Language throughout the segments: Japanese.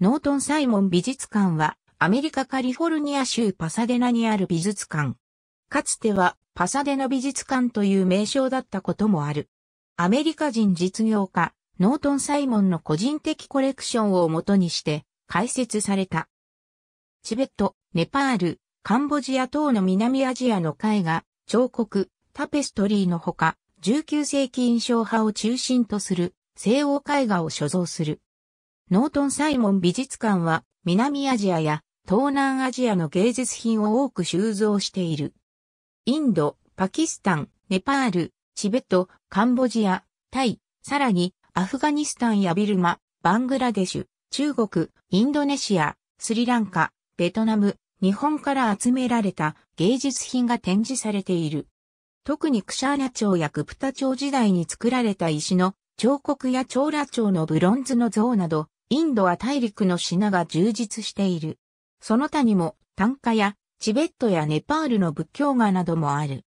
ノートン・サイモン美術館は、アメリカカリフォルニア州パサデナにある美術館。かつては、パサデナ美術館という名称だったこともある。アメリカ人実業家、ノートン・サイモンの個人的コレクションをもとにして、開設された。チベット、ネパール、カンボジア等の南アジアの絵画、彫刻、タペストリーのほか、19世紀印象派を中心とする西欧絵画を所蔵する。ノートン・サイモン美術館は南アジアや東南アジアの芸術品を多く収蔵している。インド、パキスタン、ネパール、チベット、カンボジア、タイ、さらにアフガニスタンやビルマ、バングラデシュ、中国、インドネシア、スリランカ、ベトナム、日本から集められた芸術品が展示されている。特にクシャーナ朝やクプタ朝時代に作られた石の彫刻や長羅朝のブロンズの像などインドは大陸の品が充実している。その他にも、単価や、チベットやネパールの仏教画などもある。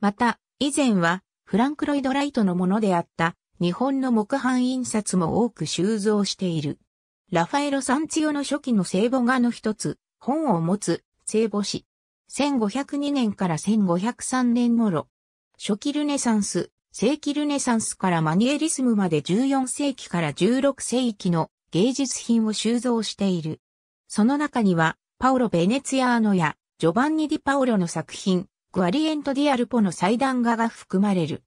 また、以前は、フランクロイド・ライトのものであった、日本の木版印刷も多く収蔵している。ラファエロ・サンツヨの初期の聖母画の一つ、本を持つ、聖母子。1502年から1503年頃。初期ルネサンス、正規ルネサンスからマニエリスムまで14世紀から16世紀の芸術品を収蔵している。その中には、パオロ・ベネツィアーノや、ジョバンニ・ディ・パオロの作品、グアリエント・ディ・アルポの祭壇画が含まれる。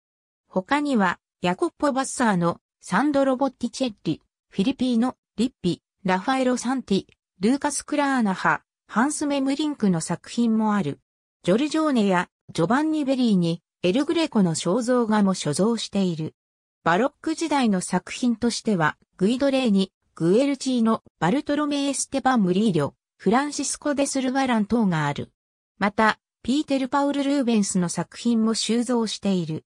他には、ヤコッポ・バッサーの、サンドロ・ボッティチェッリ、フィリピーノ、リッピ、ラファエロ・サンティ、ルーカス・クラーナハ、ハンス・メムリンクの作品もある。ジョルジョーネやジョバンニ・ベリーにエルグレコの肖像画も所蔵している。バロック時代の作品としては、グイドレーに、グエルチーノ、バルトロメエステバ・ムリーリョ、フランシスコ・デスルバラン等がある。また、ピーテル・パウル・ルーベンスの作品も収蔵している。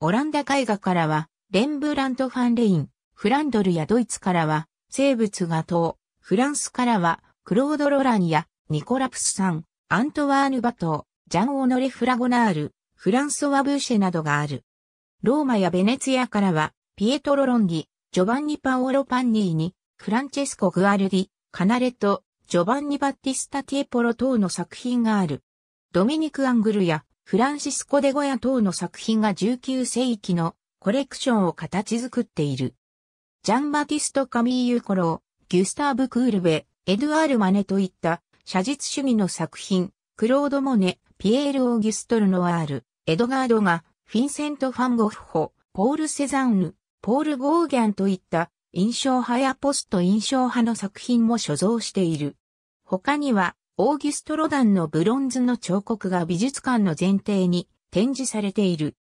オランダ絵画からは、レンブラント・ファンレイン、フランドルやドイツからは、生物画等、フランスからは、クロード・ロランや、ニコラプスさん、アントワーヌ・バトー、ジャン・オノレ・フラゴナール、フランソワ・ブーシェなどがある。ローマやベネツィアからは、ピエトロ・ロンギ、ジョバンニ・パオロ・パンニーニ、フランチェスコ・グアルディ、カナレット、ジョバンニ・バッティスタ・ティエポロ等の作品がある。ドミニク・アングルやフランシスコ・デ・ゴヤ等の作品が19世紀のコレクションを形作っている。ジャン・バティスト・カミーユ・コロー、ギュスターブ・クールベ、エドゥアール・マネといった写実主義の作品、クロード・モネ、ピエール・オーギュストル・ノワール、エドガードが、フィンセント・ファン・ゴッホ、ポール・セザンヌ、ポール・ゴーギャンといった印象派やポスト印象派の作品も所蔵している。他には、オーギュスト・ロダンのブロンズの彫刻が美術館の前提に展示されている。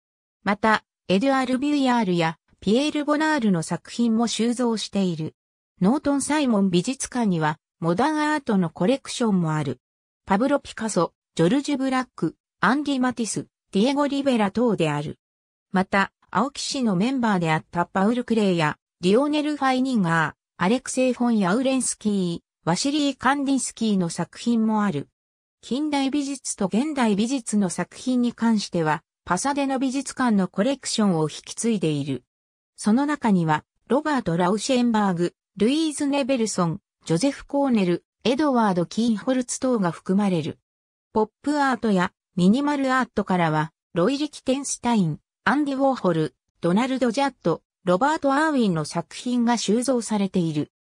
また、エドゥアル・ビュイアールやピエール・ボナールの作品も収蔵している。ノートン・サイモン美術館には、モダンアートのコレクションもある。パブロ・ピカソ、ジョルジュ・ブラック、アンディ・マティス、ディエゴ・リベラ等である。また、青木氏のメンバーであったパウル・クレイやリオネル・ファイニンガー、アレクセイ・フォン・ヤウレンスキー、ワシリー・カンディンスキーの作品もある。近代美術と現代美術の作品に関しては、パサデの美術館のコレクションを引き継いでいる。その中には、ロバート・ラウシェンバーグ、ルイーズ・ネベルソン、ジョゼフ・コーネル、エドワード・キーホルツ等が含まれる。ポップアートやミニマルアートからは、ロイ・リキテンスタイン、アンディ・ウォーホル、ドナルド・ジャット、ロバート・アーウィンの作品が収蔵されている。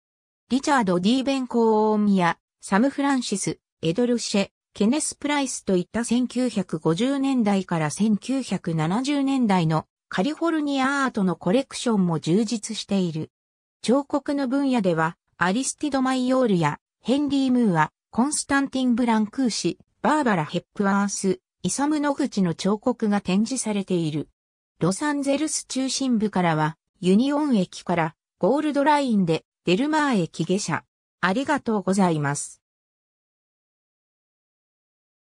リチャード・ディーベン・コーミア、サム・フランシス、エドルシェ、ケネス・プライスといった1950年代から1970年代のカリフォルニアアートのコレクションも充実している。彫刻の分野では、アリスティド・マイオールやヘンリー・ムーア、コンスタンティン・ブランクーシ、バーバラ・ヘップワース、イサム・ノグチの彫刻が展示されている。ロサンゼルス中心部からは、ユニオン駅からゴールドラインでデルマー駅下車。ありがとうございます。